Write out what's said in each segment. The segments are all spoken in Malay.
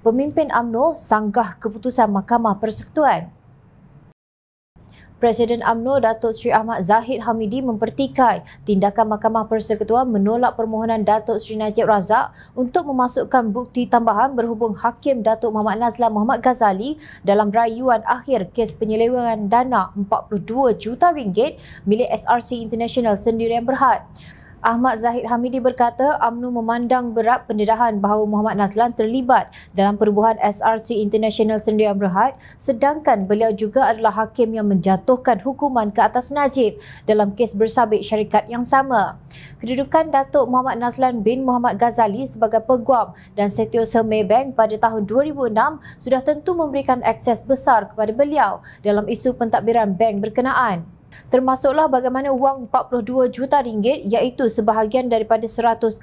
pemimpin AMNO sanggah keputusan Mahkamah Persekutuan. Presiden AMNO Datuk Seri Ahmad Zahid Hamidi mempertikai tindakan Mahkamah Persekutuan menolak permohonan Datuk Seri Najib Razak untuk memasukkan bukti tambahan berhubung Hakim Datuk Muhammad Nazlan Muhammad Ghazali dalam rayuan akhir kes penyelewangan dana 42 juta ringgit milik SRC International Sendirian Berhad. Ahmad Zahid Hamidi berkata UMNO memandang berat pendedahan bahawa Muhammad Nazlan terlibat dalam perubahan SRC International Sendi Amrahat sedangkan beliau juga adalah hakim yang menjatuhkan hukuman ke atas Najib dalam kes bersabit syarikat yang sama. Kedudukan Datuk Muhammad Nazlan bin Muhammad Ghazali sebagai peguam dan setiausaha Maybank pada tahun 2006 sudah tentu memberikan akses besar kepada beliau dalam isu pentadbiran bank berkenaan. Termasuklah bagaimana wang 42 juta ringgit iaitu sebahagian daripada 140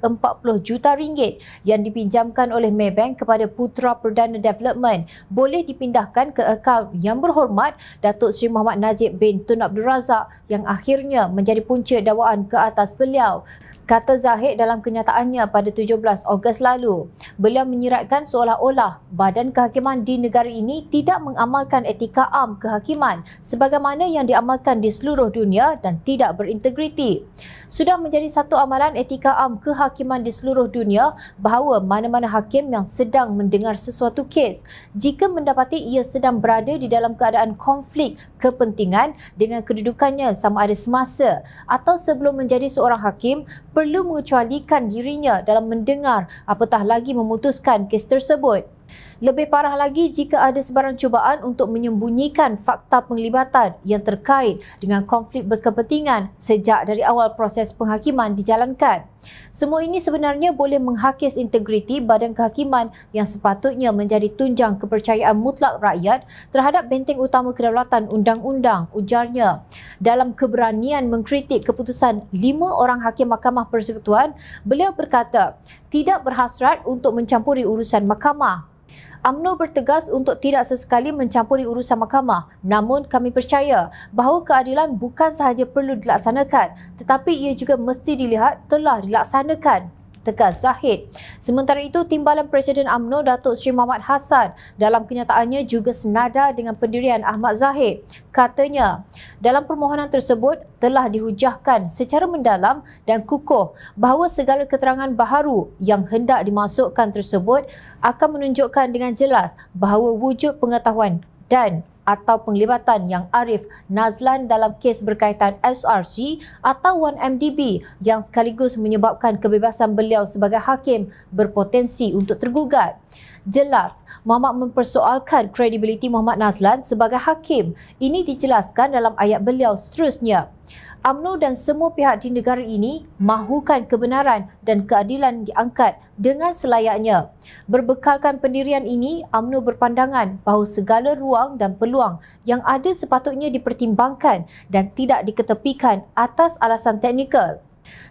juta ringgit yang dipinjamkan oleh Maybank kepada Putra Perdana Development boleh dipindahkan ke akaun yang berhormat Datuk Seri Muhammad Najib bin Tun Abdul Razak yang akhirnya menjadi punca dakwaan ke atas beliau kata Zahid dalam kenyataannya pada 17 Ogos lalu. Beliau menyiratkan seolah-olah badan kehakiman di negara ini tidak mengamalkan etika am kehakiman sebagaimana yang diamalkan di seluruh dunia dan tidak berintegriti. Sudah menjadi satu amalan etika am kehakiman di seluruh dunia bahawa mana-mana hakim yang sedang mendengar sesuatu kes jika mendapati ia sedang berada di dalam keadaan konflik kepentingan dengan kedudukannya sama ada semasa atau sebelum menjadi seorang hakim perlu mengecualikan dirinya dalam mendengar apatah lagi memutuskan kes tersebut. Lebih parah lagi jika ada sebarang cubaan untuk menyembunyikan fakta penglibatan yang terkait dengan konflik berkepentingan sejak dari awal proses penghakiman dijalankan. Semua ini sebenarnya boleh menghakis integriti badan kehakiman yang sepatutnya menjadi tunjang kepercayaan mutlak rakyat terhadap benteng utama kedaulatan undang-undang, ujarnya. Dalam keberanian mengkritik keputusan lima orang hakim Mahkamah Persekutuan, beliau berkata, tidak berhasrat untuk mencampuri urusan mahkamah UMNO bertegas untuk tidak sesekali mencampuri urusan mahkamah namun kami percaya bahawa keadilan bukan sahaja perlu dilaksanakan tetapi ia juga mesti dilihat telah dilaksanakan tegas Zahid. Sementara itu, timbalan Presiden UMNO Datuk Seri Muhammad Hassan dalam kenyataannya juga senada dengan pendirian Ahmad Zahid. Katanya, dalam permohonan tersebut telah dihujahkan secara mendalam dan kukuh bahawa segala keterangan baharu yang hendak dimasukkan tersebut akan menunjukkan dengan jelas bahawa wujud pengetahuan dan atau penglibatan yang arif Nazlan dalam kes berkaitan SRC atau 1MDB yang sekaligus menyebabkan kebebasan beliau sebagai hakim berpotensi untuk tergugat. Jelas, Muhammad mempersoalkan kredibiliti Muhammad Nazlan sebagai hakim. Ini dijelaskan dalam ayat beliau seterusnya. UMNO dan semua pihak di negara ini mahukan kebenaran dan keadilan diangkat dengan selayaknya. Berbekalkan pendirian ini, UMNO berpandangan bahawa segala ruang dan peluang yang ada sepatutnya dipertimbangkan dan tidak diketepikan atas alasan teknikal.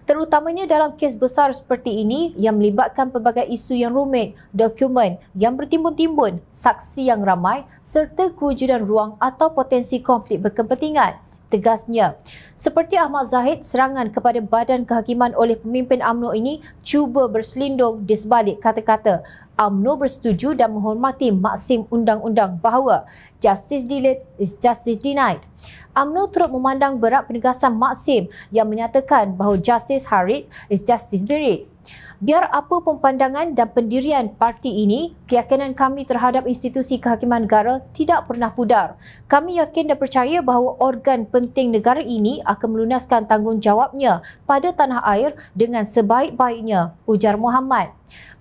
Terutamanya dalam kes besar seperti ini yang melibatkan pelbagai isu yang rumit, dokumen yang bertimbun-timbun, saksi yang ramai serta kewujudan ruang atau potensi konflik berkepentingan tegasnya. Seperti Ahmad Zahid, serangan kepada badan kehakiman oleh pemimpin AMNO ini cuba berselindung di sebalik kata-kata. AMNO bersetuju dan menghormati maksim undang-undang bahawa justice delayed is justice denied. AMNO turut memandang berat penegasan maksim yang menyatakan bahawa justice hurried is justice buried. Biar apa pun pandangan dan pendirian parti ini, keyakinan kami terhadap institusi kehakiman negara tidak pernah pudar. Kami yakin dan percaya bahawa organ penting negara ini akan melunaskan tanggungjawabnya pada tanah air dengan sebaik-baiknya, ujar Muhammad.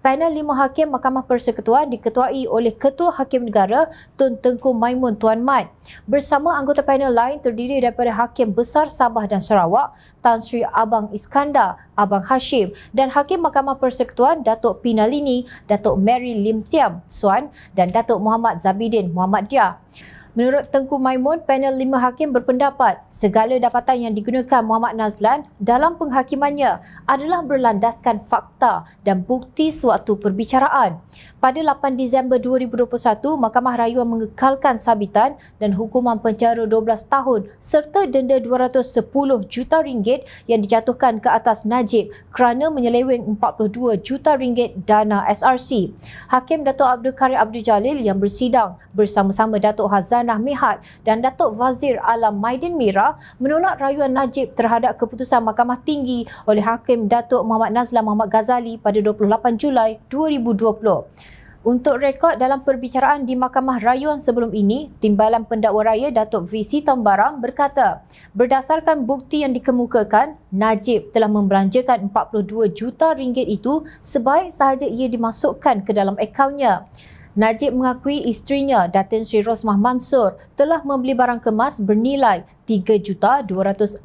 Panel lima hakim Mahkamah Persekutuan diketuai oleh Ketua Hakim Negara Tun Tengku Maimun Tuan Mat. Bersama anggota panel lain terdiri daripada Hakim Besar Sabah dan Sarawak, Tan Sri Abang Iskandar, Abang Hashim dan Hakim Hakim Mahkamah Persekutuan Datuk Pinalini, Datuk Mary Lim Thiam Suan dan Datuk Muhammad Zabidin Muhammad Dia. Menurut Tengku Maimun, panel lima hakim berpendapat segala dapatan yang digunakan Muhammad Nazlan dalam penghakimannya adalah berlandaskan fakta dan bukti suatu perbicaraan. Pada 8 Disember 2021, Mahkamah Rayuan mengekalkan sabitan dan hukuman penjara 12 tahun serta denda 210 juta ringgit yang dijatuhkan ke atas Najib kerana menyeleweng 42 juta ringgit dana SRC. Hakim Datuk Abdul Karim Abdul Jalil yang bersidang bersama-sama Datuk Hazan Hasanah Mihat dan Datuk Wazir Alam Maidin Mira menolak rayuan Najib terhadap keputusan Mahkamah Tinggi oleh Hakim Datuk Muhammad Nazlan Muhammad Ghazali pada 28 Julai 2020. Untuk rekod dalam perbicaraan di Mahkamah Rayuan sebelum ini, Timbalan Pendakwa Raya Datuk VC Tambarang berkata, berdasarkan bukti yang dikemukakan, Najib telah membelanjakan 42 juta ringgit itu sebaik sahaja ia dimasukkan ke dalam akaunnya. Najib mengakui isterinya Datin Sri Rosmah Mansur telah membeli barang kemas bernilai 3,282,734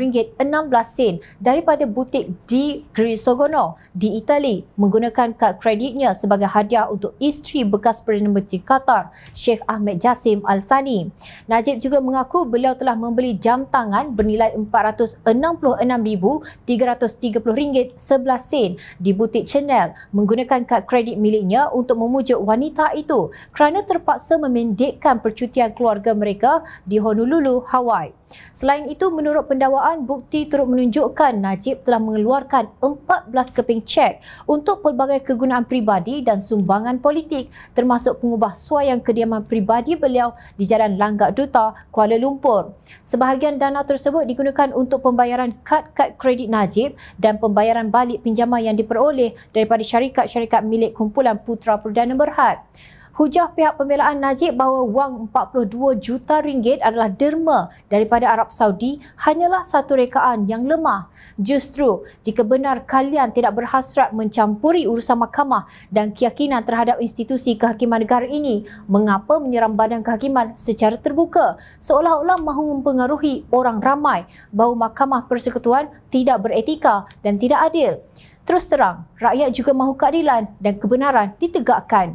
ringgit 16 sen daripada butik di Grisogono di Itali menggunakan kad kreditnya sebagai hadiah untuk isteri bekas Perdana Menteri Qatar, Sheikh Ahmed Jasim Al Sani. Najib juga mengaku beliau telah membeli jam tangan bernilai 466,330 ringgit 11 sen di butik Chanel menggunakan kad kredit miliknya untuk memujuk wanita itu kerana terpaksa memendekkan percutian keluar keluarga mereka di Honolulu, Hawaii. Selain itu, menurut pendawaan, bukti turut menunjukkan Najib telah mengeluarkan 14 keping cek untuk pelbagai kegunaan pribadi dan sumbangan politik termasuk pengubah suai yang kediaman pribadi beliau di Jalan Langgak Duta, Kuala Lumpur. Sebahagian dana tersebut digunakan untuk pembayaran kad-kad kredit Najib dan pembayaran balik pinjaman yang diperoleh daripada syarikat-syarikat milik kumpulan Putra Perdana Berhad. Hujah pihak pembelaan Najib bahawa wang 42 juta ringgit adalah derma daripada Arab Saudi hanyalah satu rekaan yang lemah. Justru, jika benar kalian tidak berhasrat mencampuri urusan mahkamah dan keyakinan terhadap institusi kehakiman negara ini, mengapa menyerang badan kehakiman secara terbuka seolah-olah mahu mempengaruhi orang ramai bahawa mahkamah persekutuan tidak beretika dan tidak adil? Terus terang, rakyat juga mahu keadilan dan kebenaran ditegakkan.